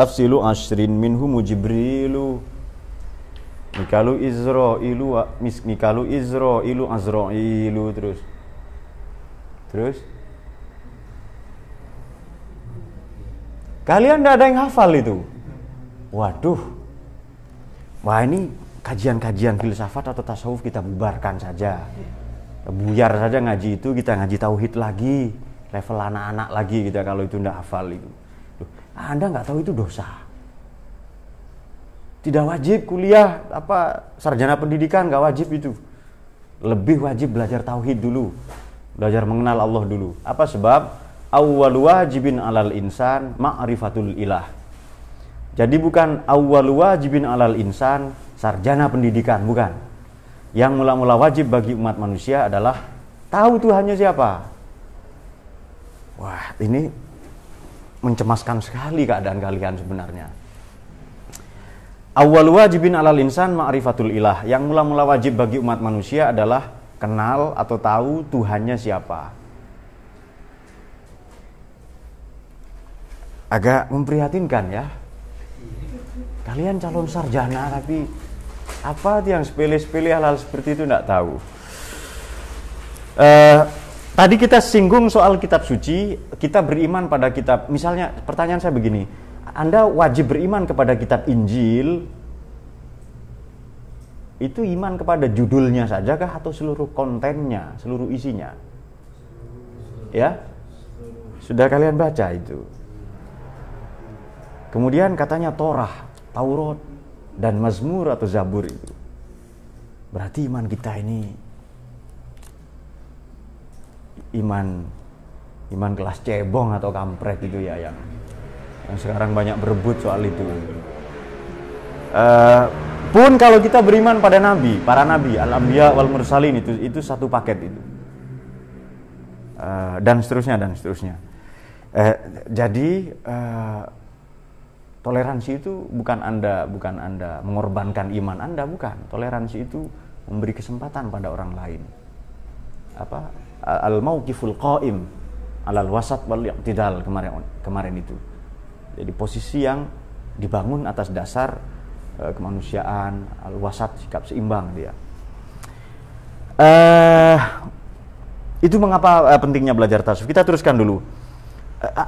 tafsilu ashrin minhu mujibrilu mikalu izro ilu mikalu izro ilu azro ilu, terus terus kalian tidak ada yang hafal itu waduh wah ini kajian-kajian filsafat atau tasawuf kita bubarkan saja buyar saja ngaji itu kita ngaji tauhid lagi level anak-anak lagi kita kalau itu tidak hafal itu anda nggak tahu itu dosa. Tidak wajib kuliah apa sarjana pendidikan nggak wajib itu. Lebih wajib belajar tauhid dulu, belajar mengenal Allah dulu. Apa sebab? Awal wajibin alal insan ma'rifatul ilah. Jadi bukan awal wajibin alal insan sarjana pendidikan, bukan. Yang mula-mula wajib bagi umat manusia adalah tahu Tuhannya siapa. Wah, ini mencemaskan sekali keadaan kalian sebenarnya. Awal wajibin ala insan ma'rifatul ilah. Yang mula-mula wajib bagi umat manusia adalah kenal atau tahu Tuhannya siapa. Agak memprihatinkan ya. Kalian calon sarjana tapi apa yang sepele-sepele hal-hal seperti itu tidak tahu. Uh, Tadi kita singgung soal kitab suci, kita beriman pada kitab. Misalnya pertanyaan saya begini, Anda wajib beriman kepada kitab Injil, itu iman kepada judulnya saja kah atau seluruh kontennya, seluruh isinya? Ya? Sudah kalian baca itu. Kemudian katanya Torah, Taurat dan Mazmur atau Zabur itu. Berarti iman kita ini iman iman kelas cebong atau kampret itu ya yang yang sekarang banyak berebut soal itu uh, pun kalau kita beriman pada nabi para nabi al wal mursalin itu itu satu paket itu uh, dan seterusnya dan seterusnya uh, jadi uh, toleransi itu bukan anda bukan anda mengorbankan iman anda bukan toleransi itu memberi kesempatan pada orang lain apa al mauqiful qaim alal wasat wal i'tidal kemarin kemarin itu. Jadi posisi yang dibangun atas dasar uh, kemanusiaan, al wasat sikap seimbang dia. Uh, itu mengapa uh, pentingnya belajar tasawuf. Kita teruskan dulu.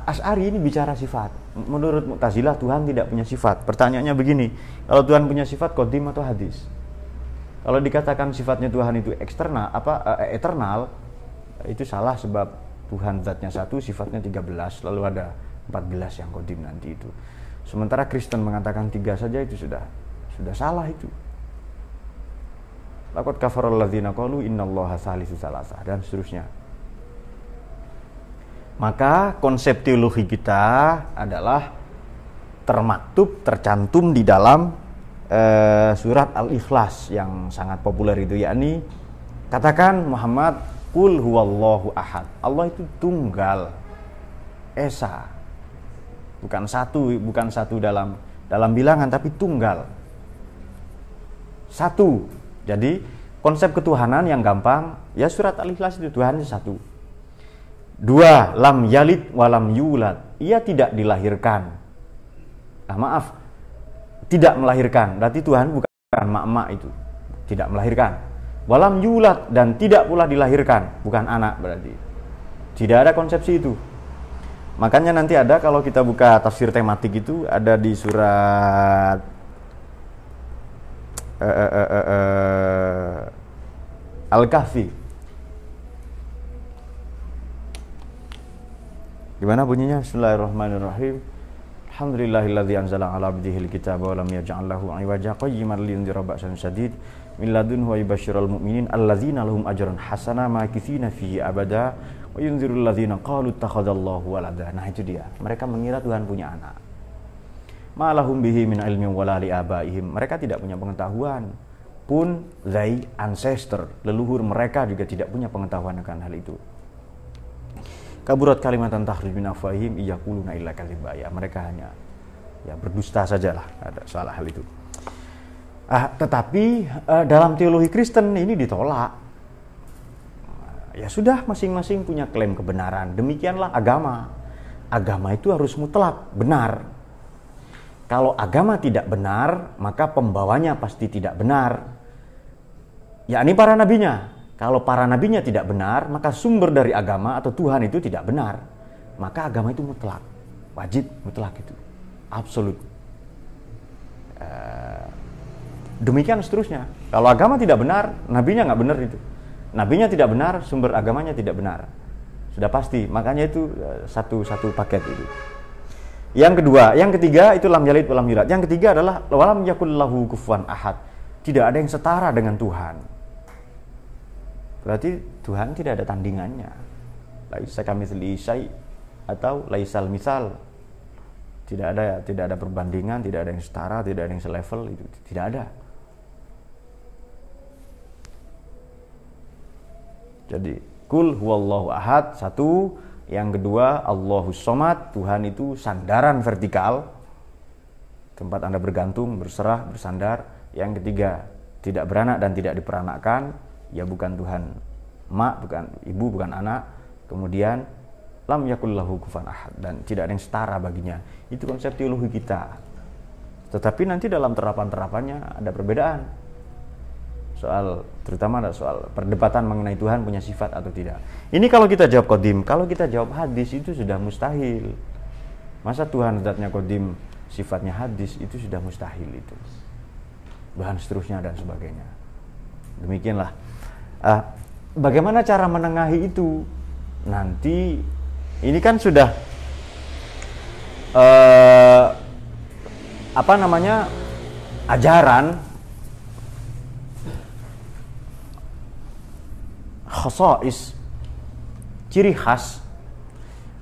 As'ari ini bicara sifat. Menurut Mu'tazilah Tuhan tidak punya sifat. Pertanyaannya begini, kalau Tuhan punya sifat kodim atau hadis? Kalau dikatakan sifatnya Tuhan itu eksternal apa uh, eternal, itu salah sebab Tuhan zatnya satu, sifatnya 13, lalu ada 14 yang kodim nanti itu. Sementara Kristen mengatakan tiga saja itu sudah sudah salah itu. Lakot kafarul ladzina qalu innallaha salisu salasa dan seterusnya. Maka konsep teologi kita adalah termaktub, tercantum di dalam eh, surat Al-Ikhlas yang sangat populer itu yakni katakan Muhammad Kul huwallahu ahad. Allah itu tunggal. Esa. Bukan satu, bukan satu dalam dalam bilangan tapi tunggal. Satu. Jadi konsep ketuhanan yang gampang ya surat Al-Ikhlas itu Tuhan satu. Dua, lam yalid walam yulad. Ia tidak dilahirkan. Nah, maaf, tidak melahirkan. Berarti Tuhan bukan mak-mak itu. Tidak melahirkan Walam yulat dan tidak pula dilahirkan, bukan anak berarti. Tidak ada konsepsi itu. Makanya nanti ada kalau kita buka tafsir tematik itu ada di surat uh, uh, uh, uh, Al-Kahfi. Gimana bunyinya? Bismillahirrahmanirrahim. Alhamdulillahilladzi anzala ala abdihil kitab wa lam yaj'al lahu 'iwaja qayyiman linzira ba'san shadid min ladun wa yubashsirul mu'minin allazina lahum ajran hasana makithina fihi abada wa yunzirul ladzina qalu takhadallahu walada. Nah, itu dia. Mereka mengira Tuhan punya anak. Ma'alahum bihi min ilmi wala li abaihim. Mereka tidak punya pengetahuan pun they ancestor leluhur mereka juga tidak punya pengetahuan akan hal itu kaburat kalimatan tahruj min afwahim iyaquluna illa kadhiba ya mereka hanya ya berdusta sajalah ada salah hal itu Ah, tetapi uh, dalam teologi Kristen ini ditolak. Ya sudah, masing-masing punya klaim kebenaran. Demikianlah agama. Agama itu harus mutlak benar. Kalau agama tidak benar, maka pembawanya pasti tidak benar. ya ini para nabinya. Kalau para nabinya tidak benar, maka sumber dari agama atau Tuhan itu tidak benar. Maka agama itu mutlak, wajib mutlak itu, absolut. Uh, demikian seterusnya. Kalau agama tidak benar, nabinya nggak benar itu. Nabinya tidak benar, sumber agamanya tidak benar. Sudah pasti, makanya itu satu-satu eh, paket itu. Yang kedua, yang ketiga itu lam yalid walam yulad. Yang ketiga adalah walam yakul lahu kufuan ahad. Tidak ada yang setara dengan Tuhan. Berarti Tuhan tidak ada tandingannya. Laisa kami selisai atau laisal misal. Tidak ada tidak ada perbandingan, tidak ada yang setara, tidak ada yang selevel itu tidak ada Jadi kul huwallahu ahad satu, yang kedua Allahus somat Tuhan itu sandaran vertikal. Tempat Anda bergantung, berserah, bersandar. Yang ketiga, tidak beranak dan tidak diperanakkan, ya bukan Tuhan mak, bukan ibu, bukan anak. Kemudian lam yakullahu kufan ahad dan tidak ada yang setara baginya. Itu konsep teologi kita. Tetapi nanti dalam terapan-terapannya ada perbedaan soal terutama ada soal perdebatan mengenai Tuhan punya sifat atau tidak. Ini kalau kita jawab kodim, kalau kita jawab hadis itu sudah mustahil. Masa Tuhan zatnya kodim, sifatnya hadis itu sudah mustahil itu. Bahan seterusnya dan sebagainya. Demikianlah. Uh, bagaimana cara menengahi itu? Nanti ini kan sudah uh, apa namanya ajaran khosois ciri khas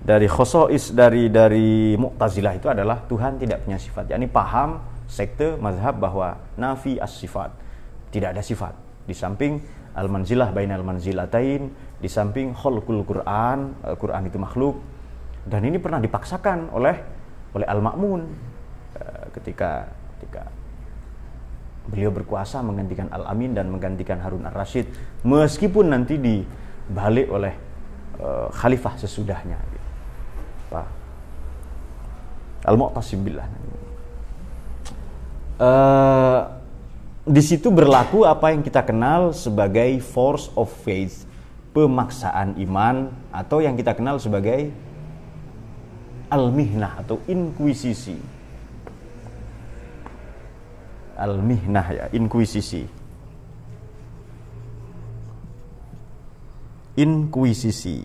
dari khosois dari dari Mu'tazilah itu adalah Tuhan tidak punya sifat. yakni paham sekte mazhab bahwa nafi as-sifat. Tidak ada sifat. Di samping al-manzilah almanzilah manzilatain, di samping khalqul Quran, Al-Quran eh, itu makhluk. Dan ini pernah dipaksakan oleh oleh al makmun eh, ketika ketika beliau berkuasa menggantikan Al-Amin dan menggantikan Harun Ar-Rasyid meskipun nanti dibalik oleh uh, khalifah sesudahnya Al-Mu'tasim billah uh, di situ berlaku apa yang kita kenal sebagai force of faith pemaksaan iman atau yang kita kenal sebagai al-mihnah atau inkuisisi al-mihnah ya, inkuisisi. Inkuisisi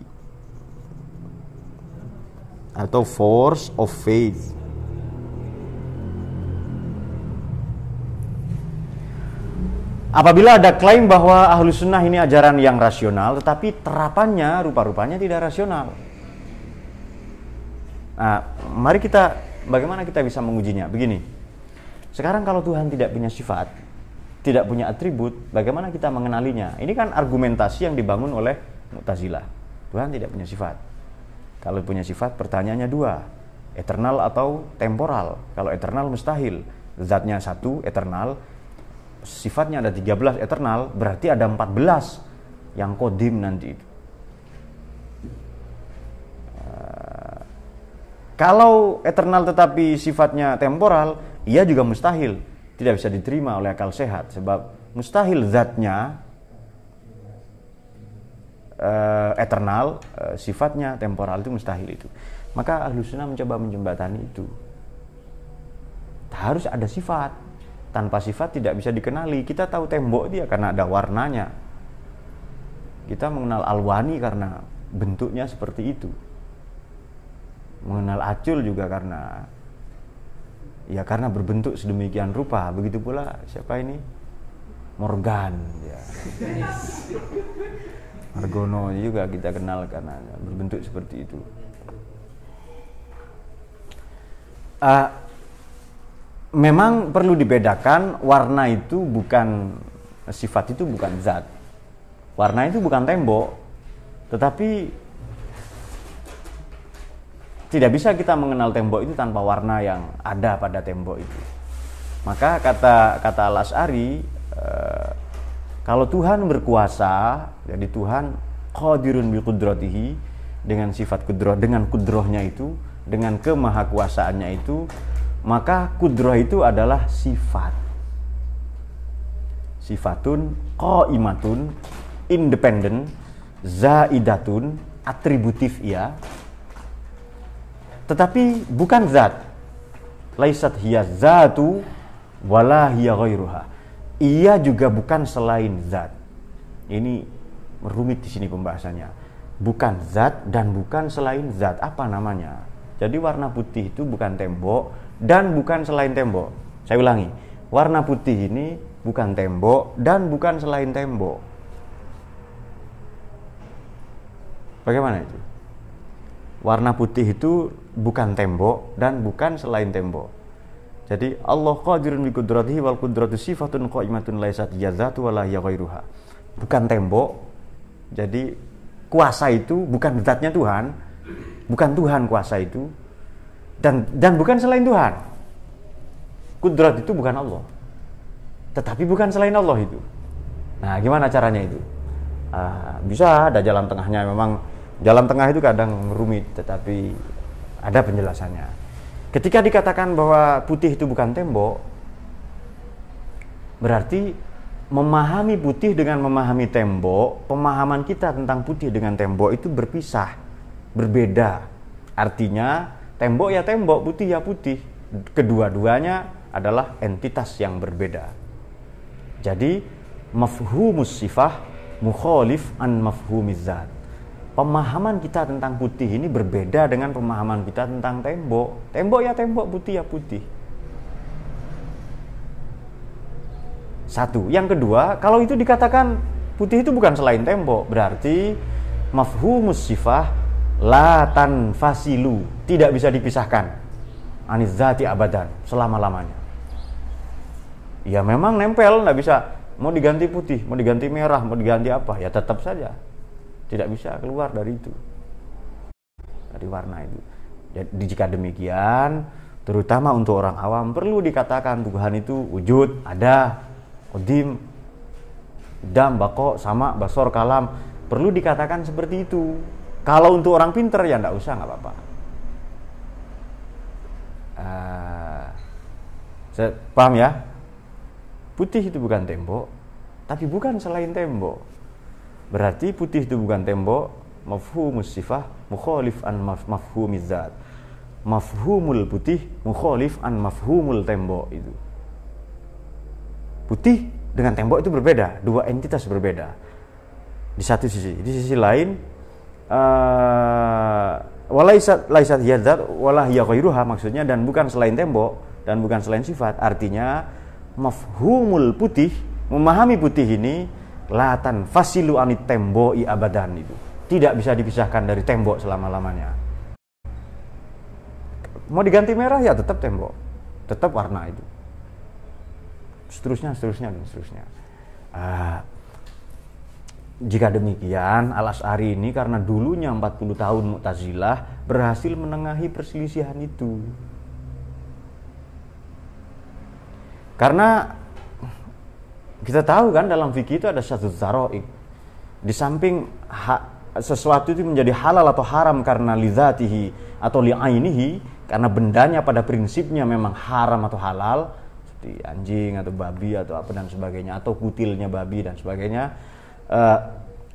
atau force of faith. Apabila ada klaim bahwa ahlu sunnah ini ajaran yang rasional, tetapi terapannya rupa-rupanya tidak rasional. Nah, mari kita, bagaimana kita bisa mengujinya? Begini, sekarang kalau Tuhan tidak punya sifat, tidak punya atribut, bagaimana kita mengenalinya? Ini kan argumentasi yang dibangun oleh Mu'tazilah. Tuhan tidak punya sifat. Kalau punya sifat, pertanyaannya dua. Eternal atau temporal? Kalau eternal mustahil. Zatnya satu, eternal. Sifatnya ada 13 eternal, berarti ada 14 yang kodim nanti itu. Eh, kalau eternal tetapi sifatnya temporal, ia juga mustahil tidak bisa diterima oleh akal sehat sebab mustahil zatnya uh, eternal uh, sifatnya temporal itu mustahil itu maka ahlu sunnah mencoba menjembatani itu harus ada sifat tanpa sifat tidak bisa dikenali kita tahu tembok dia karena ada warnanya kita mengenal alwani karena bentuknya seperti itu mengenal acul juga karena ya karena berbentuk sedemikian rupa begitu pula siapa ini Morgan ya Margono juga kita kenal karena berbentuk seperti itu uh, memang perlu dibedakan warna itu bukan sifat itu bukan zat warna itu bukan tembok tetapi tidak bisa kita mengenal tembok itu tanpa warna yang ada pada tembok itu. Maka kata kata al eh, kalau Tuhan berkuasa, jadi Tuhan qadirun bi qudratihi dengan sifat kudroh, dengan kudrohnya itu, dengan kemahakuasaannya itu, maka kudroh itu adalah sifat sifatun imatun, independen zaidatun atributif ia tetapi bukan zat. Laisat hiya zatu wala hiya ghairuha. Ia juga bukan selain zat. Ini rumit di sini pembahasannya. Bukan zat dan bukan selain zat. Apa namanya? Jadi warna putih itu bukan tembok dan bukan selain tembok. Saya ulangi. Warna putih ini bukan tembok dan bukan selain tembok. Bagaimana itu? Warna putih itu bukan tembok dan bukan selain tembok. Jadi Allah qadirun bi qudratihi wal qudratu sifatun qaimatun laisat yazatu wala ghairuha. Bukan tembok. Jadi kuasa itu bukan zatnya Tuhan, bukan Tuhan kuasa itu dan dan bukan selain Tuhan. Kudrat itu bukan Allah. Tetapi bukan selain Allah itu. Nah, gimana caranya itu? Uh, bisa ada jalan tengahnya memang jalan tengah itu kadang rumit tetapi ada penjelasannya. Ketika dikatakan bahwa putih itu bukan tembok, berarti memahami putih dengan memahami tembok, pemahaman kita tentang putih dengan tembok itu berpisah, berbeda. Artinya, tembok ya tembok, putih ya putih. Kedua-duanya adalah entitas yang berbeda. Jadi, mafhumus sifah mukhalif an mafhumizat pemahaman kita tentang putih ini berbeda dengan pemahaman kita tentang tembok. Tembok ya tembok, putih ya putih. Satu. Yang kedua, kalau itu dikatakan putih itu bukan selain tembok, berarti mafhumus sifah la tanfasilu, tidak bisa dipisahkan. Anizati abadan, selama-lamanya. Ya memang nempel, nggak bisa. Mau diganti putih, mau diganti merah, mau diganti apa, ya tetap saja tidak bisa keluar dari itu dari warna itu jadi jika demikian terutama untuk orang awam perlu dikatakan Tuhan itu wujud ada kodim dam bako sama basor kalam perlu dikatakan seperti itu kalau untuk orang pinter ya tidak usah nggak apa-apa uh, paham ya putih itu bukan tembok tapi bukan selain tembok Berarti putih itu bukan tembok, mafhumus sifah mukhalif an maf mafhumiz zat. Mafhumul putih mukhalif an mafhumul tembok itu. Putih dengan tembok itu berbeda, dua entitas berbeda. Di satu sisi, di sisi lain uh, eh, walaisat laisat hiyadat walah hiya maksudnya dan bukan selain tembok dan bukan selain sifat. Artinya mafhumul putih, memahami putih ini latan fasilu anit i abadan itu tidak bisa dipisahkan dari tembok selama-lamanya mau diganti merah ya tetap tembok tetap warna itu seterusnya seterusnya dan seterusnya uh, jika demikian, alas hari ini karena dulunya 40 tahun Mu'tazilah berhasil menengahi perselisihan itu. Karena kita tahu kan dalam fikih itu ada satu zaroi. Di samping ha, sesuatu itu menjadi halal atau haram karena lizatihi atau li'ainihi, karena bendanya pada prinsipnya memang haram atau halal, seperti anjing atau babi atau apa dan sebagainya, atau kutilnya babi dan sebagainya. Uh,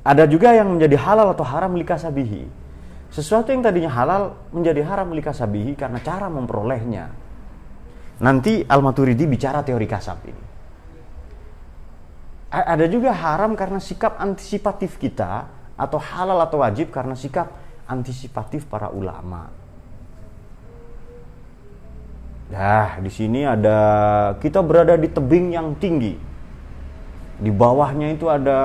ada juga yang menjadi halal atau haram likasabihi. Sesuatu yang tadinya halal menjadi haram likasabihi karena cara memperolehnya. Nanti Al-Maturidi bicara teori kasab ini ada juga haram karena sikap antisipatif kita atau halal atau wajib karena sikap antisipatif para ulama. Nah, di sini ada kita berada di tebing yang tinggi. Di bawahnya itu ada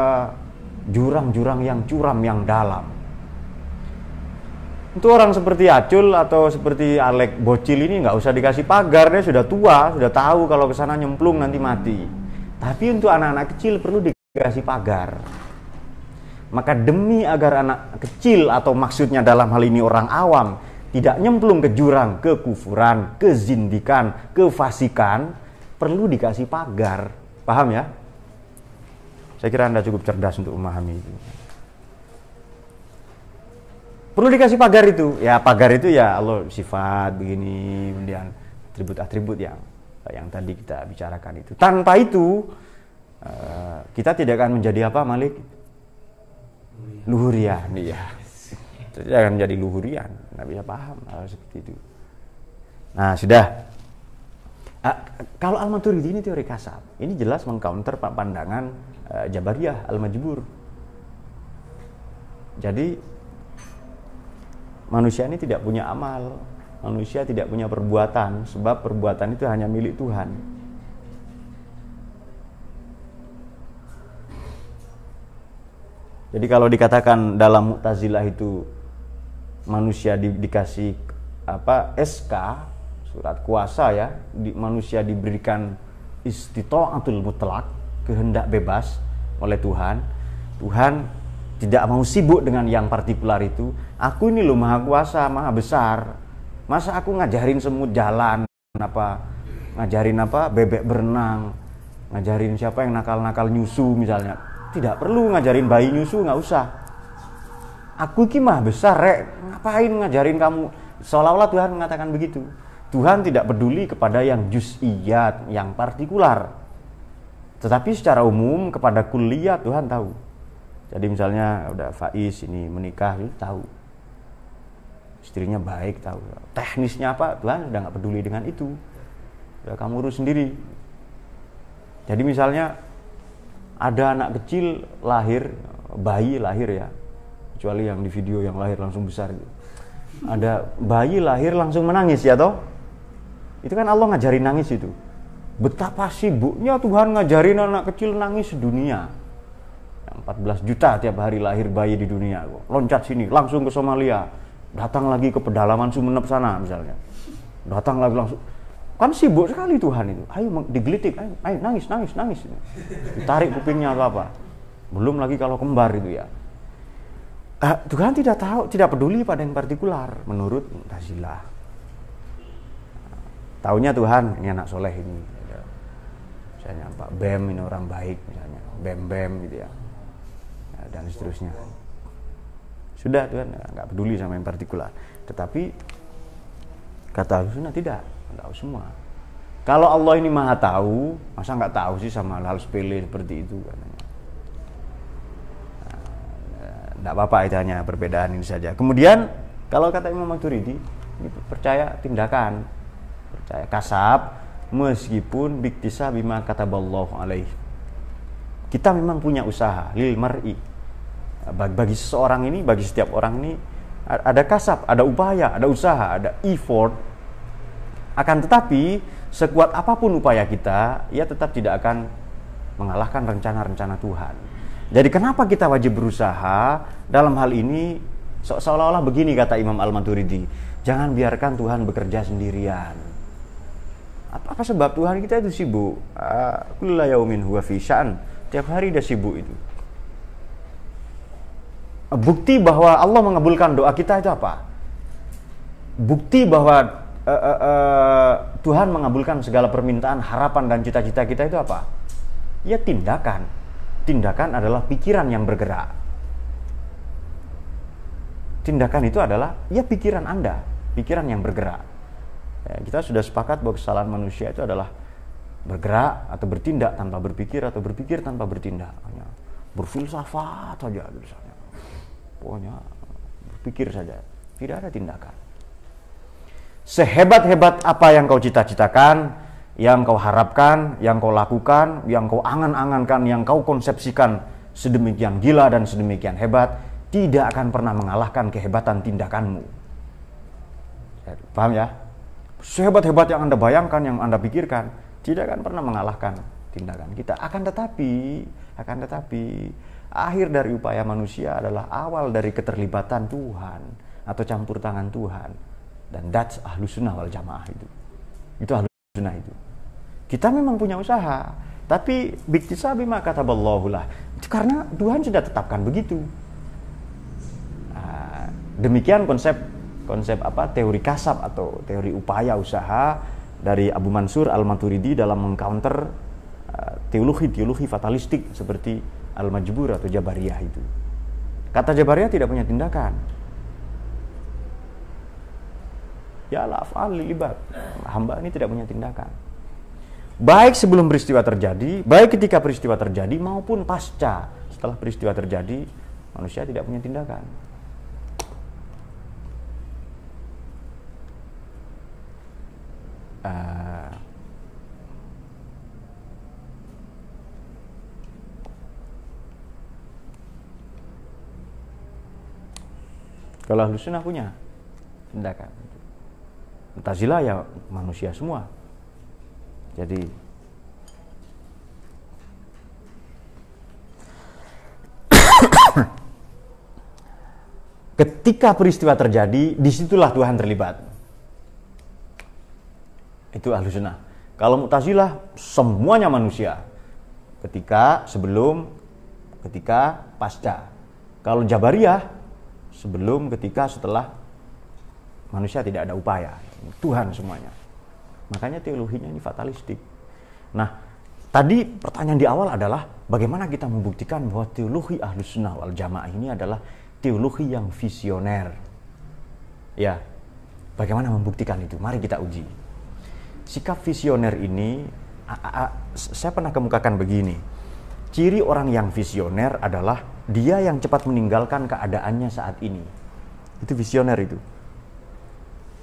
jurang-jurang yang curam yang dalam. Itu orang seperti Acul atau seperti Alek Bocil ini nggak usah dikasih pagar, dia sudah tua, sudah tahu kalau kesana nyemplung nanti mati. Tapi untuk anak-anak kecil perlu dikasih pagar. Maka demi agar anak kecil atau maksudnya dalam hal ini orang awam tidak nyemplung ke jurang, kekufuran, kezindikan, kefasikan, perlu dikasih pagar. Paham ya? Saya kira Anda cukup cerdas untuk memahami itu. Perlu dikasih pagar itu. Ya, pagar itu ya Allah sifat begini, kemudian atribut-atribut yang Eh, yang tadi kita bicarakan itu. Tanpa itu uh, kita tidak akan menjadi apa Malik? Luhurian, iya. ya tidak akan menjadi luhurian. nabi bisa paham hal seperti itu. Nah sudah. Uh, kalau Al-Maturidi ini teori kasab, ini jelas mengcounter pandangan uh, Jabariyah Al-Majbur. Jadi manusia ini tidak punya amal, manusia tidak punya perbuatan sebab perbuatan itu hanya milik Tuhan. Jadi kalau dikatakan dalam Mu'tazilah itu manusia di, dikasih apa SK surat kuasa ya di, manusia diberikan atul mutlak kehendak bebas oleh Tuhan Tuhan tidak mau sibuk dengan yang partikular itu aku ini loh maha kuasa maha besar masa aku ngajarin semut jalan apa ngajarin apa bebek berenang ngajarin siapa yang nakal-nakal nyusu misalnya tidak perlu ngajarin bayi nyusu nggak usah aku ki besar rek ngapain ngajarin kamu seolah-olah Tuhan mengatakan begitu Tuhan tidak peduli kepada yang juz'iyat yang partikular tetapi secara umum kepada kuliah Tuhan tahu jadi misalnya udah Faiz ini menikah itu tahu istrinya baik tahu teknisnya apa Tuhan sudah nggak peduli dengan itu ya kamu urus sendiri jadi misalnya ada anak kecil lahir bayi lahir ya kecuali yang di video yang lahir langsung besar gitu ada bayi lahir langsung menangis ya toh itu kan Allah ngajarin nangis itu betapa sibuknya Tuhan ngajarin anak kecil nangis dunia 14 juta tiap hari lahir bayi di dunia loncat sini langsung ke Somalia datang lagi ke pedalaman Sumeneb sana misalnya datang lagi langsung kan sibuk sekali Tuhan itu ayo digelitik ayo, ayo nangis nangis nangis ditarik kupingnya atau apa belum lagi kalau kembar itu ya uh, Tuhan tidak tahu tidak peduli pada yang partikular menurut Mu'tazilah tahunya Tuhan ini anak soleh ini gitu. misalnya Pak Bem ini orang baik misalnya Bem Bem gitu ya. ya dan seterusnya sudah Tuhan nggak peduli sama yang partikular tetapi kata Al-Sunnah tidak tahu semua kalau Allah ini maha tahu masa nggak tahu sih sama hal, -hal sepele seperti itu kan tidak nah, apa-apa itu hanya perbedaan ini saja kemudian kalau kata Imam Maturidi percaya tindakan percaya kasab meskipun biktisah bima kata Allah alaih kita memang punya usaha lil mar'i bagi seseorang ini, bagi setiap orang ini ada kasap, ada upaya, ada usaha, ada effort. Akan tetapi sekuat apapun upaya kita, ia tetap tidak akan mengalahkan rencana-rencana Tuhan. Jadi kenapa kita wajib berusaha dalam hal ini seolah-olah begini kata Imam Al-Maturidi, jangan biarkan Tuhan bekerja sendirian. Apa, apa sebab Tuhan kita itu sibuk? Uh, Kulla yaumin huwa Tiap hari dia sibuk itu bukti bahwa Allah mengabulkan doa kita itu apa? Bukti bahwa uh, uh, uh, Tuhan mengabulkan segala permintaan, harapan dan cita-cita kita itu apa? Ya tindakan. Tindakan adalah pikiran yang bergerak. Tindakan itu adalah ya pikiran Anda, pikiran yang bergerak. Ya, kita sudah sepakat bahwa kesalahan manusia itu adalah bergerak atau bertindak tanpa berpikir atau berpikir tanpa bertindak. Hanya berfilsafat saja. Gitu pokoknya berpikir saja tidak ada tindakan sehebat-hebat apa yang kau cita-citakan yang kau harapkan, yang kau lakukan, yang kau angan-angankan, yang kau konsepsikan sedemikian gila dan sedemikian hebat, tidak akan pernah mengalahkan kehebatan tindakanmu. Eh, paham ya? Sehebat-hebat yang Anda bayangkan, yang Anda pikirkan, tidak akan pernah mengalahkan tindakan kita. Akan tetapi, akan tetapi, akhir dari upaya manusia adalah awal dari keterlibatan Tuhan atau campur tangan Tuhan dan that's ahlu sunnah wal jamaah itu itu ahlu sunnah itu kita memang punya usaha tapi biktisabi sabi kata lah karena Tuhan sudah tetapkan begitu nah, demikian konsep konsep apa teori kasab atau teori upaya usaha dari Abu Mansur Al Maturidi dalam mengcounter eh, teologi teologi fatalistik seperti Al-Majbur atau Jabariyah itu. Kata Jabariyah tidak punya tindakan. Ya Lafal afal libat. Hamba ini tidak punya tindakan. Baik sebelum peristiwa terjadi, baik ketika peristiwa terjadi maupun pasca setelah peristiwa terjadi, manusia tidak punya tindakan. Uh, Kalau ahlu sunnah punya tindakan. Mu'tazilah ya manusia semua. Jadi ketika peristiwa terjadi, disitulah Tuhan terlibat. Itu ahlu sunnah. Kalau mutazilah, semuanya manusia. Ketika, sebelum, ketika, pasca. Kalau jabariyah, sebelum ketika setelah manusia tidak ada upaya Tuhan semuanya makanya teologinya ini fatalistik nah tadi pertanyaan di awal adalah bagaimana kita membuktikan bahwa teologi ahlus sunnah wal jamaah ini adalah teologi yang visioner ya bagaimana membuktikan itu mari kita uji sikap visioner ini saya pernah kemukakan begini ciri orang yang visioner adalah dia yang cepat meninggalkan keadaannya saat ini. Itu visioner itu.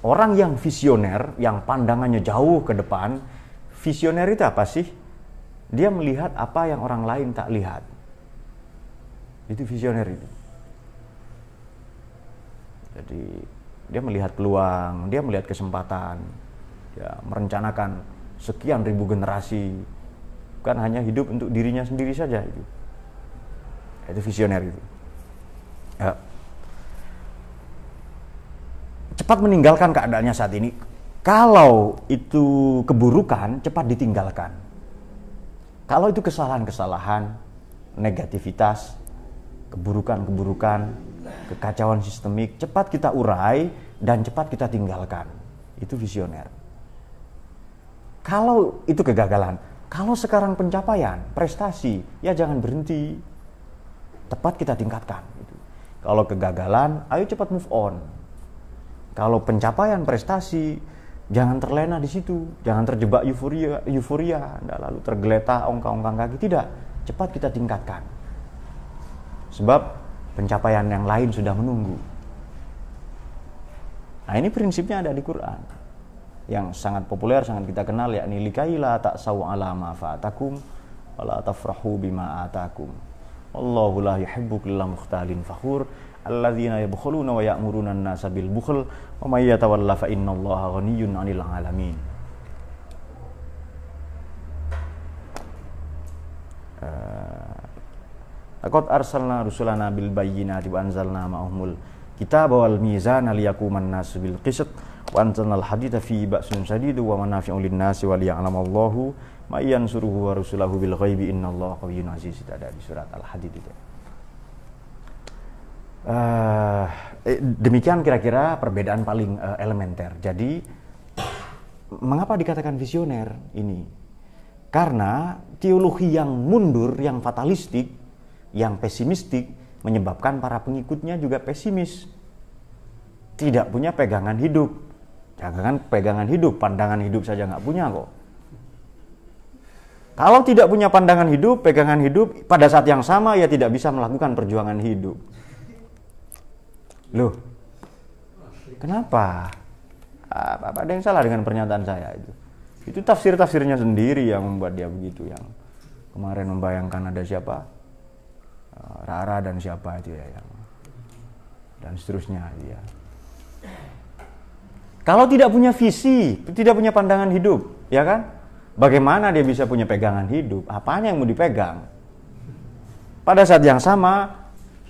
Orang yang visioner, yang pandangannya jauh ke depan, visioner itu apa sih? Dia melihat apa yang orang lain tak lihat. Itu visioner itu. Jadi dia melihat peluang, dia melihat kesempatan, ya merencanakan sekian ribu generasi, bukan hanya hidup untuk dirinya sendiri saja itu itu visioner itu ya. cepat meninggalkan keadaannya saat ini kalau itu keburukan cepat ditinggalkan kalau itu kesalahan-kesalahan negativitas keburukan-keburukan kekacauan sistemik cepat kita urai dan cepat kita tinggalkan itu visioner kalau itu kegagalan kalau sekarang pencapaian prestasi ya jangan berhenti tepat kita tingkatkan. Gitu. Kalau kegagalan, ayo cepat move on. Kalau pencapaian prestasi, jangan terlena di situ, jangan terjebak euforia, euforia, tidak lalu tergeletak ongkang-ongkang kaki tidak. Cepat kita tingkatkan. Sebab pencapaian yang lain sudah menunggu. Nah ini prinsipnya ada di Quran yang sangat populer sangat kita kenal yakni likaila tak sawu ala fa'atakum wala tafrahu bima atakum Wallahu la yuhibbu kulla mukhtalin fakhur alladzina yabkhuluna wa ya'muruna an-nasa bil bukhl wa may yatawalla fa innallaha ghaniyyun 'anil 'alamin. Eh, laqad arsalna rusulana bil bayyinati wa anzalna ma'ahumul kitaba wal mizana an nas bil qist wa anzalna al hadida fi ba'sin shadid wa manafi'un lin nasi wa liya'lamallahu Mayan suruhu wa rusulahu bil ghaibi allah qawiyun aziz itu ada di surat Al-Hadid itu. Uh, demikian kira-kira perbedaan paling uh, elementer. Jadi mengapa dikatakan visioner ini? Karena teologi yang mundur, yang fatalistik, yang pesimistik menyebabkan para pengikutnya juga pesimis. Tidak punya pegangan hidup. Jangan pegangan hidup, pandangan hidup saja nggak punya kok kalau tidak punya pandangan hidup, pegangan hidup, pada saat yang sama ia tidak bisa melakukan perjuangan hidup. Loh, kenapa? Ah, apa, apa ada yang salah dengan pernyataan saya itu? Itu tafsir-tafsirnya sendiri yang membuat dia begitu. Yang kemarin membayangkan ada siapa? Ah, Rara dan siapa itu ya yang dan seterusnya ya. Kalau tidak punya visi, tidak punya pandangan hidup, ya kan? Bagaimana dia bisa punya pegangan hidup? Apanya yang mau dipegang? Pada saat yang sama,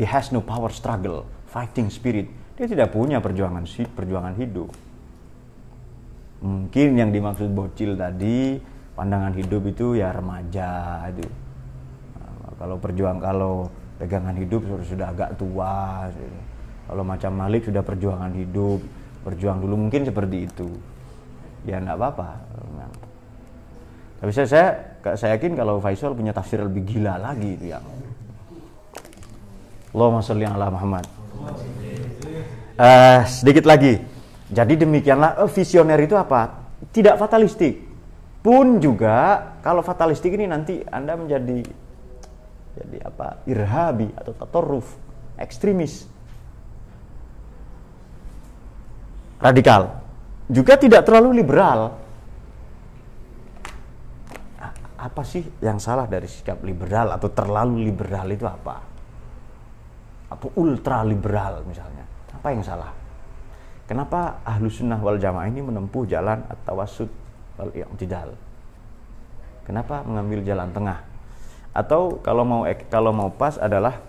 he has no power struggle, fighting spirit. Dia tidak punya perjuangan perjuangan hidup. Mungkin yang dimaksud bocil tadi, pandangan hidup itu ya remaja itu. Nah, kalau perjuang kalau pegangan hidup sudah, sudah agak tua. Kalau macam Malik sudah perjuangan hidup, berjuang dulu mungkin seperti itu. Ya enggak apa-apa tapi saya saya, saya yakin kalau Faisal punya tafsir lebih gila lagi itu ya. Allahumma sholli Allah Muhammad. Uh, sedikit lagi. Jadi demikianlah eh, visioner itu apa? Tidak fatalistik. Pun juga kalau fatalistik ini nanti Anda menjadi jadi apa? irhabi atau tatoruf, ekstremis. Radikal. Juga tidak terlalu liberal apa sih yang salah dari sikap liberal atau terlalu liberal itu apa? Atau ultra liberal misalnya. Apa yang salah? Kenapa ahlu sunnah wal jamaah ini menempuh jalan atau wasud wal i'tidal? Kenapa mengambil jalan tengah? Atau kalau mau kalau mau pas adalah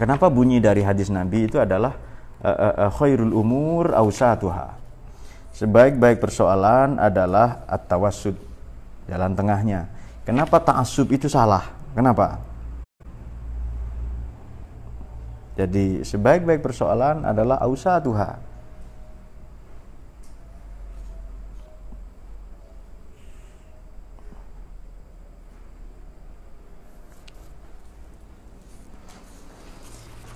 kenapa bunyi dari hadis Nabi itu adalah eh, eh, eh, khairul umur ausatuha. Sebaik-baik persoalan adalah at-tawasud jalan tengahnya. Kenapa ta'asub itu salah? Kenapa? Jadi sebaik-baik persoalan adalah ausa tuha.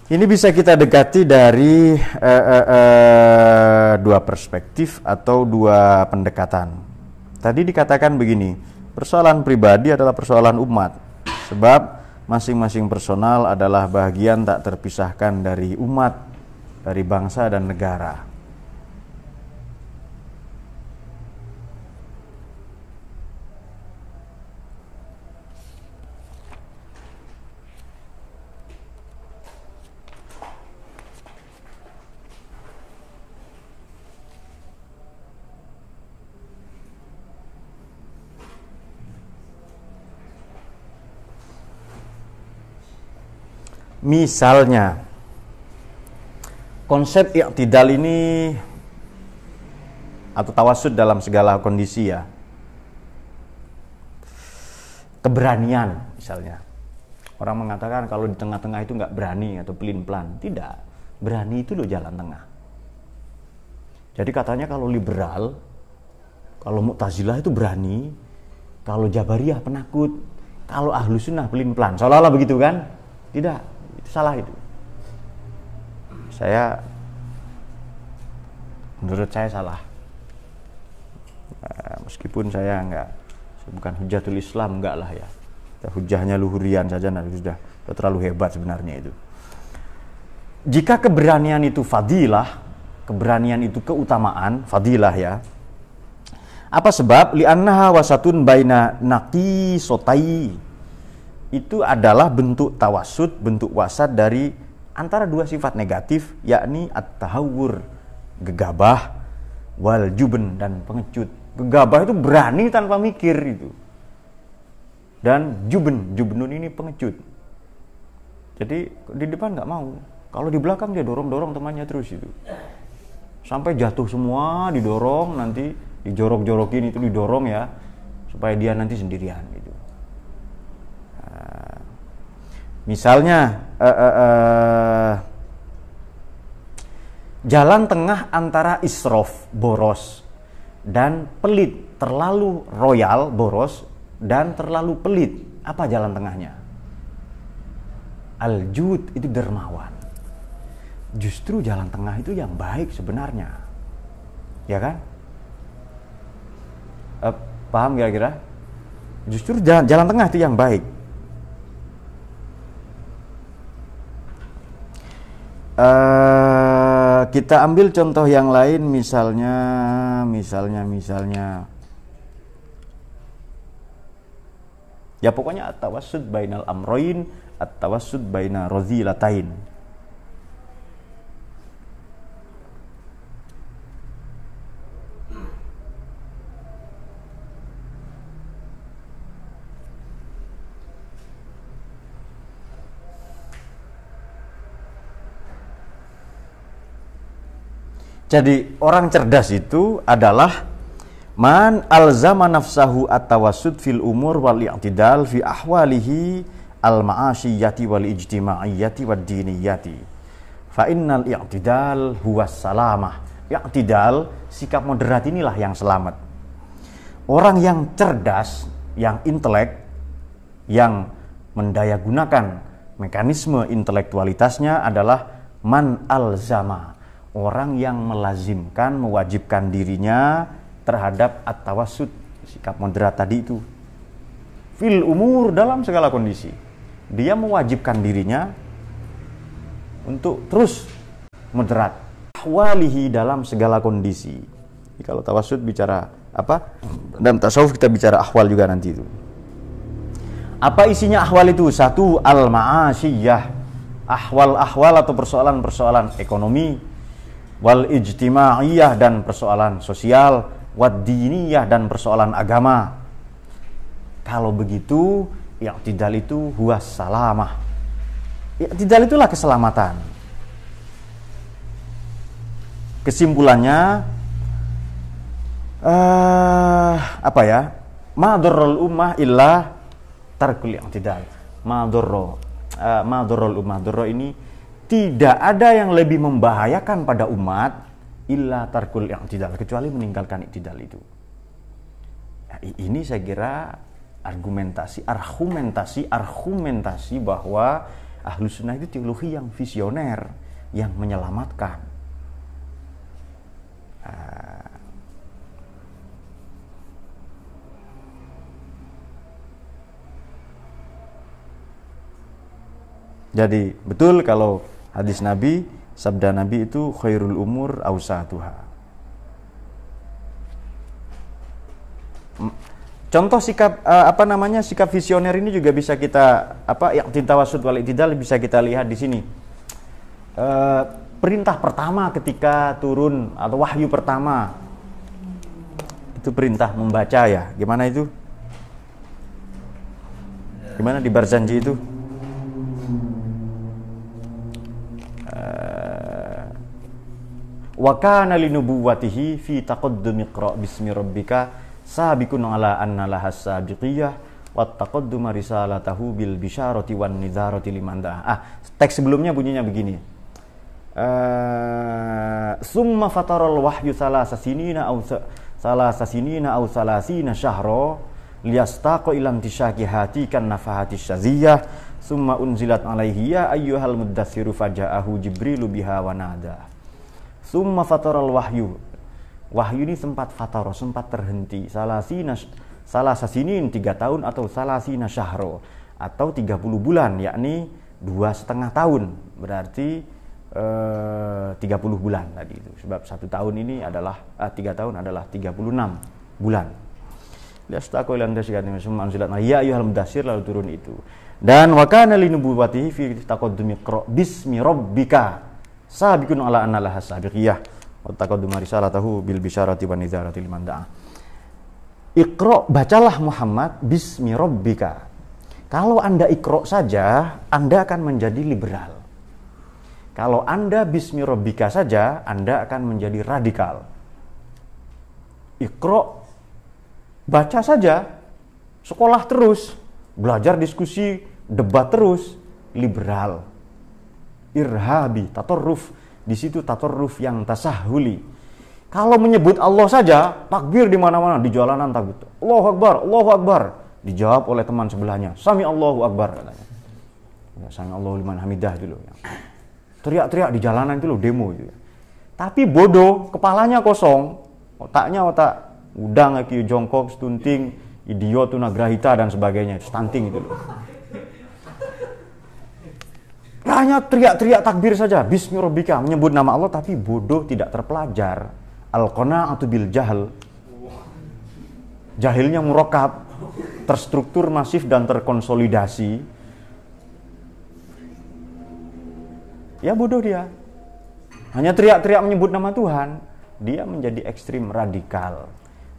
Ini bisa kita dekati dari eh, eh, eh, dua perspektif atau dua pendekatan. Tadi dikatakan begini, persoalan pribadi adalah persoalan umat. Sebab masing-masing personal adalah bagian tak terpisahkan dari umat, dari bangsa dan negara. Misalnya, konsep iktidal ini atau tawasud dalam segala kondisi ya. Keberanian misalnya. Orang mengatakan kalau di tengah-tengah itu nggak berani atau pelin-pelan. Tidak, berani itu loh jalan tengah. Jadi katanya kalau liberal, kalau Mu'tazilah itu berani, kalau Jabariyah penakut, kalau Ahlu Sunnah pelin-pelan. Seolah-olah begitu kan? Tidak salah itu saya menurut saya salah nah, meskipun saya saya bukan hujatul Islam enggak lah ya hujahnya luhurian saja nanti sudah terlalu hebat sebenarnya itu jika keberanian itu fadilah keberanian itu keutamaan fadilah ya apa sebab li'annaha wasatun baina naqi sotai itu adalah bentuk tawasud, bentuk wasat dari antara dua sifat negatif yakni at-tahawur, gegabah, wal juben dan pengecut. Gegabah itu berani tanpa mikir itu. Dan juben, jubunun ini pengecut. Jadi di depan nggak mau. Kalau di belakang dia dorong-dorong temannya terus itu. Sampai jatuh semua, didorong nanti dijorok-jorokin itu didorong ya supaya dia nanti sendirian gitu. Misalnya uh, uh, uh, jalan tengah antara israf boros dan pelit terlalu royal boros dan terlalu pelit apa jalan tengahnya aljut itu dermawan justru jalan tengah itu yang baik sebenarnya ya kan Uh, paham kira-kira justru jalan, jalan tengah itu yang baik Eh, kita ambil contoh yang lain misalnya misalnya misalnya ya pokoknya at-tawassud bainal amroin at-tawassud baina latain. Jadi orang cerdas itu adalah man alzama nafsahu at-tawassud fil umur wal i'tidal fi ahwalihi al ma'asyiyati wal ijtima'iyati wad diniyati. Fa innal i'tidal huwa salamah. I'tidal, sikap moderat inilah yang selamat. Orang yang cerdas, yang intelek, yang mendayagunakan mekanisme intelektualitasnya adalah man alzama orang yang melazimkan, mewajibkan dirinya terhadap at-tawasud, sikap moderat tadi itu. Fil umur dalam segala kondisi. Dia mewajibkan dirinya untuk terus moderat. ahwalihi dalam segala kondisi. Jadi kalau tawasud bicara apa? Dalam tasawuf kita bicara ahwal juga nanti itu. Apa isinya ahwal itu? Satu, al-ma'asiyah. Ahwal-ahwal atau persoalan-persoalan ekonomi, wal ijtima'iyah dan persoalan sosial, wad diniyah dan persoalan agama. Kalau begitu, i'tidal itu huwa salamah. I'tidal itulah keselamatan. Kesimpulannya uh, apa ya? Ma ummah illa tarkul i'tidal. Ma dorro. Uh, ma ummah. ini tidak ada yang lebih membahayakan pada umat illa tarkul i'tidal kecuali meninggalkan i'tidal itu. Ya, ini saya kira argumentasi argumentasi argumentasi bahwa ahlu sunnah itu teologi yang visioner yang menyelamatkan. Ah. Jadi betul kalau Hadis Nabi, sabda Nabi itu khairul umur tuha. Contoh sikap eh, apa namanya sikap visioner ini juga bisa kita apa yang tinta wasud wal itidal bisa kita lihat di sini. Eh, perintah pertama ketika turun atau wahyu pertama itu perintah membaca ya. Gimana itu? Gimana di Barzanji itu? wa kana linubuwatihi fi taqaddum iqra bismi rabbika sabiqun ala anna lahas sabiqiyah wa taqadduma risalatahu bil bisharati wan nidharati liman ah teks sebelumnya bunyinya begini uh, summa fataral wahyu salasa sinina au salasa sinina au salasina syahra liyastaqa ilam tishaki hati kan nafahati syaziyah summa unzilat alaihi ya ayyuhal muddathiru faja'ahu jibrilu biha wa nada summa fataral wahyu wahyu ini sempat fataro sempat terhenti salah salasasinin salah sasinin tiga tahun atau salah sina syahro atau 30 bulan yakni dua setengah tahun berarti eh, tiga puluh bulan tadi itu sebab satu tahun ini adalah eh, tiga eh, tahun adalah 36 bulan Lihat setakoilan dasikat ini semua anzilat ya ayuhal mudasir lalu turun itu dan wakana li nubuwatihi fi taqaddumi qra bismi rabbika sabiqun ala laha sabiqiyah wa taqadduma risalatahu bil bisharati wa nidharati liman da'a. Iqra bacalah Muhammad bismi rabbika. Kalau Anda ikra saja, Anda akan menjadi liberal. Kalau Anda bismi rabbika saja, Anda akan menjadi radikal. Ikra baca saja, sekolah terus, belajar diskusi, debat terus, liberal. Irhabi, tatorruf. Di situ tatorruf yang tasahuli. Kalau menyebut Allah saja, takbir di mana-mana, di jalanan takbir. Allahu Akbar, Allahu Akbar. Dijawab oleh teman sebelahnya, Sami Allahu Akbar katanya. Ya, Sami Allahu liman hamidah dulu. Ya. Teriak-teriak di jalanan itu loh, demo itu ya. Tapi bodoh, kepalanya kosong, otaknya otak udang kayak jongkok, stunting, idiot, tunagrahita dan sebagainya, stunting itu loh. Hanya teriak-teriak takbir saja, bismillahirrahmanirrahim, menyebut nama Allah tapi bodoh tidak terpelajar. al atau bil jahal. Jahilnya murokab, terstruktur masif dan terkonsolidasi. Ya bodoh dia. Hanya teriak-teriak menyebut nama Tuhan, dia menjadi ekstrim radikal.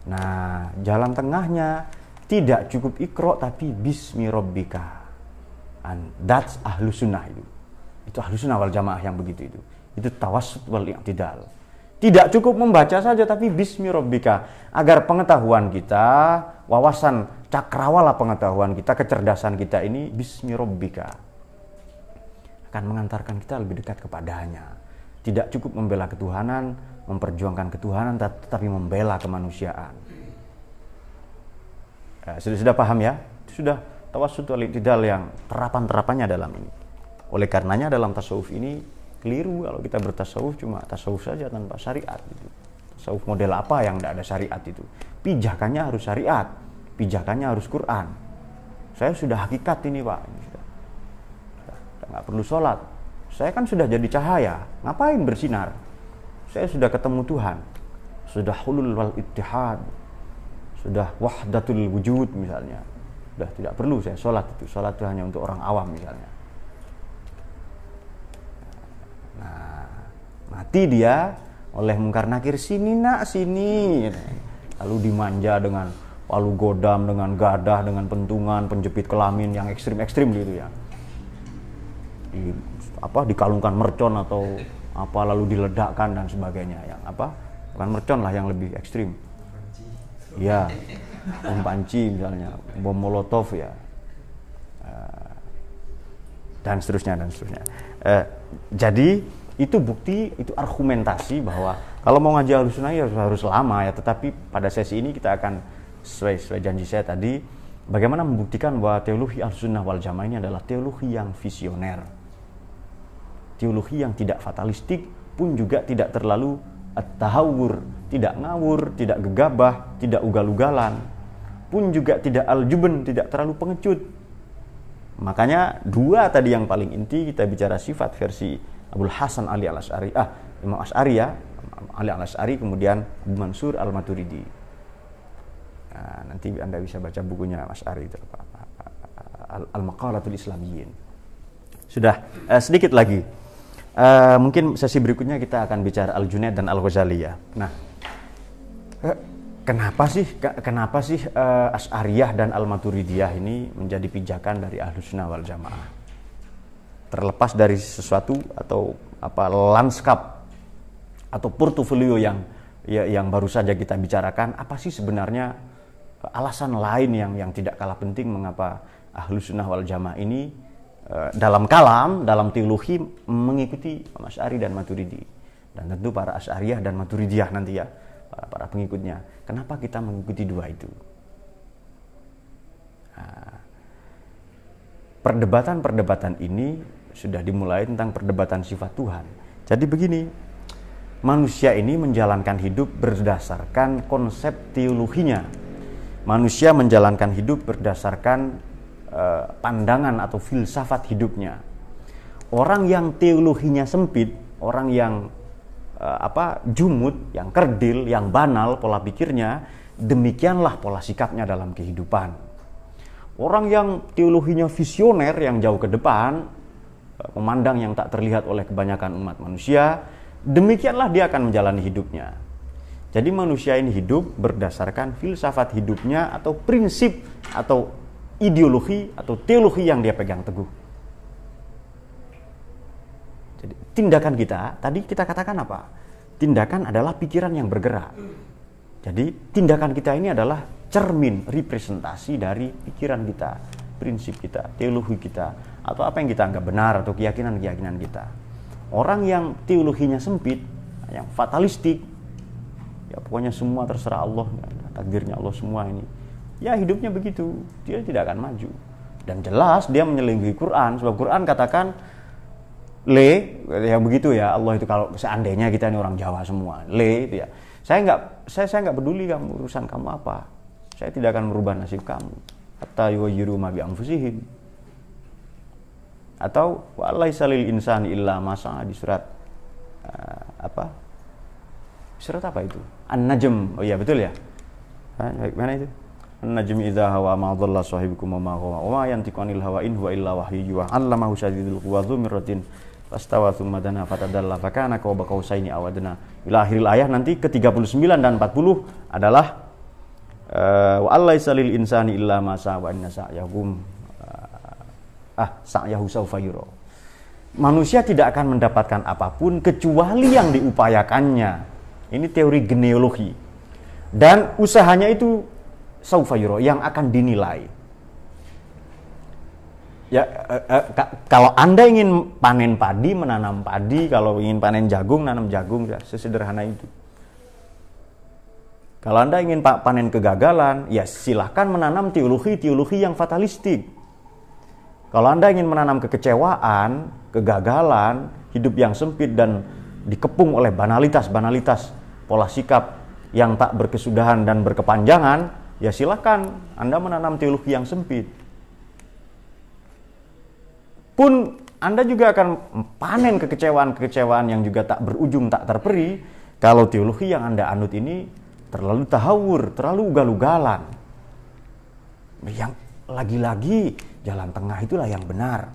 Nah, jalan tengahnya tidak cukup ikro tapi bismi robbika. And that's ahlu sunnah itu. Itu ahlu sunnah wal jamaah yang begitu itu. Itu tawassut wal i'tidal. Tidak cukup membaca saja tapi bismi robbika. Agar pengetahuan kita, wawasan cakrawala pengetahuan kita, kecerdasan kita ini bismi robbika. Akan mengantarkan kita lebih dekat kepadanya. Tidak cukup membela ketuhanan, memperjuangkan ketuhanan tetapi membela kemanusiaan. Ya, sudah sudah paham ya? Sudah tawasud wal tidak yang terapan-terapannya dalam ini. Oleh karenanya dalam tasawuf ini keliru kalau kita bertasawuf cuma tasawuf saja tanpa syariat gitu. Tasawuf model apa yang tidak ada syariat itu? Pijakannya harus syariat, pijakannya harus Quran. Saya sudah hakikat ini pak, nggak perlu sholat. Saya kan sudah jadi cahaya, ngapain bersinar? saya sudah ketemu Tuhan sudah hulul wal ittihad sudah wahdatul wujud misalnya sudah tidak perlu saya sholat itu sholat itu hanya untuk orang awam misalnya nah mati dia oleh mungkar nakir sini nak sini lalu dimanja dengan lalu godam dengan gadah dengan pentungan penjepit kelamin yang ekstrim ekstrim gitu ya di, apa dikalungkan mercon atau apa lalu diledakkan dan sebagainya yang apa bukan mercon lah yang lebih ekstrim ya bom panci misalnya bom molotov ya eh, dan seterusnya dan seterusnya eh, jadi itu bukti itu argumentasi bahwa kalau mau ngaji alusunah ya harus lama ya tetapi pada sesi ini kita akan sesuai sesuai janji saya tadi bagaimana membuktikan bahwa teologi al-sunnah wal jamaah ini adalah teologi yang visioner teologi yang tidak fatalistik pun juga tidak terlalu tahawur, tidak ngawur, tidak gegabah, tidak ugal-ugalan, pun juga tidak aljuben, tidak terlalu pengecut. Makanya dua tadi yang paling inti kita bicara sifat versi Abdul Hasan Ali Al Asy'ari, ah Imam Asy'ari ya, Ali Al Asy'ari kemudian Abu Mansur Al Maturidi. Nah, nanti Anda bisa baca bukunya Mas Ari itu Al, Maqalatul Islamiyyin. Sudah eh, sedikit lagi uh, mungkin sesi berikutnya kita akan bicara Al Junaid dan Al Ghazali ya. Nah, eh, kenapa sih kenapa sih uh, Asy'ariyah dan Al Maturidiyah ini menjadi pijakan dari Ahlus Sunnah wal Jamaah? Terlepas dari sesuatu atau apa lanskap atau portofolio yang ya, yang baru saja kita bicarakan, apa sih sebenarnya alasan lain yang yang tidak kalah penting mengapa Ahlus Sunnah wal Jamaah ini Eh, dalam kalam, dalam teologi mengikuti Asy'ari dan Maturidi dan tentu para Asy'ariyah dan Maturidiyah nanti ya para, para pengikutnya. Kenapa kita mengikuti dua itu? perdebatan ah. perdebatan-perdebatan ini sudah dimulai tentang perdebatan sifat Tuhan. Jadi begini, manusia ini menjalankan hidup berdasarkan konsep teologinya. Manusia menjalankan hidup berdasarkan Eh, pandangan atau filsafat hidupnya. Orang yang teologinya sempit, orang yang eh, apa jumut, yang kerdil, yang banal pola pikirnya, demikianlah pola sikapnya dalam kehidupan. Orang yang teologinya visioner yang jauh ke depan, eh, memandang yang tak terlihat oleh kebanyakan umat manusia, demikianlah dia akan menjalani hidupnya. Jadi manusia ini hidup berdasarkan filsafat hidupnya atau prinsip atau ideologi atau teologi yang dia pegang teguh. Jadi tindakan kita, tadi kita katakan apa? Tindakan adalah pikiran yang bergerak. Jadi tindakan kita ini adalah cermin representasi dari pikiran kita, prinsip kita, teologi kita, atau apa yang kita anggap benar atau keyakinan-keyakinan kita. Orang yang teologinya sempit, yang fatalistik, ya pokoknya semua terserah Allah, takdirnya Allah semua ini ya hidupnya begitu dia tidak akan maju dan jelas dia menyelingkuhi Quran sebab Quran katakan le yang begitu ya Allah itu kalau seandainya kita ini orang Jawa semua le itu ya saya nggak saya saya nggak peduli kamu urusan kamu apa saya tidak akan merubah nasib kamu atau yuwayiru bi anfusihim atau walaisa salil insan illa masa di surat uh, apa surat apa itu an-najm oh iya betul ya mana itu najmi idza hawa ma dhalla sahibukum wa ma ghawa wa ma yantiqu anil hawa in huwa illa wahyu yuha 'allamahu syadidul quwa dzu mirratin fastawa tsumma dana fatadalla fakana qawba qausaini awadna adna ila akhiril ayah nanti ke 39 dan 40 adalah eh, wa allaisa lil insani illa ma sa'a wa inna sa'yahum eh, ah sa'yahu sawfa yura manusia tidak akan mendapatkan apapun kecuali yang diupayakannya ini teori geneologi dan usahanya itu saufayuro yang akan dinilai. Ya eh, eh, kalau Anda ingin panen padi, menanam padi, kalau ingin panen jagung, nanam jagung, ya, sesederhana itu. Kalau Anda ingin panen kegagalan, ya silahkan menanam teologi-teologi yang fatalistik. Kalau Anda ingin menanam kekecewaan, kegagalan, hidup yang sempit dan dikepung oleh banalitas-banalitas pola sikap yang tak berkesudahan dan berkepanjangan, ya silakan Anda menanam teologi yang sempit. Pun Anda juga akan panen kekecewaan-kekecewaan yang juga tak berujung, tak terperi kalau teologi yang Anda anut ini terlalu tahawur, terlalu ugal-ugalan. Yang lagi-lagi jalan tengah itulah yang benar.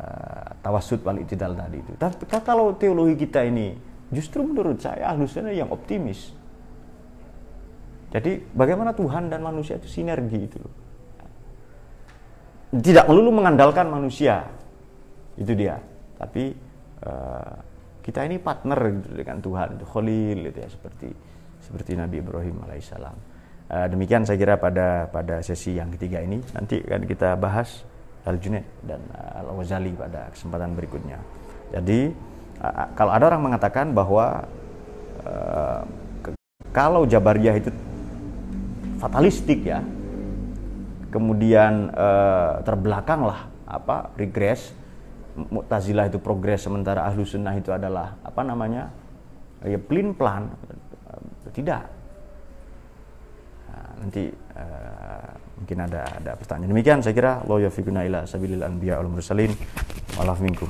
Eh, tawasud wal itidal tadi itu. Tapi kalau teologi kita ini justru menurut saya ahlusnya yang optimis jadi bagaimana Tuhan dan manusia itu sinergi itu loh. Tidak melulu mengandalkan manusia. Itu dia. Tapi uh, kita ini partner gitu dengan Tuhan, itu Khalil gitu ya seperti seperti Nabi Ibrahim alaihissalam. Uh, demikian saya kira pada pada sesi yang ketiga ini nanti akan kita bahas Al Junaid dan uh, eh, Al Wazali pada kesempatan berikutnya. Jadi uh, kalau ada orang mengatakan bahwa uh, kalau Jabariyah itu fatalistik ya kemudian eh, terbelakang lah apa regres Mu'tazilah itu progres sementara ahlu sunnah itu adalah apa namanya ya plin plan tidak nah, nanti eh, mungkin ada ada pertanyaan demikian saya kira Allah fikunailah ila sabilil anbiya wal mursalin walaf minkum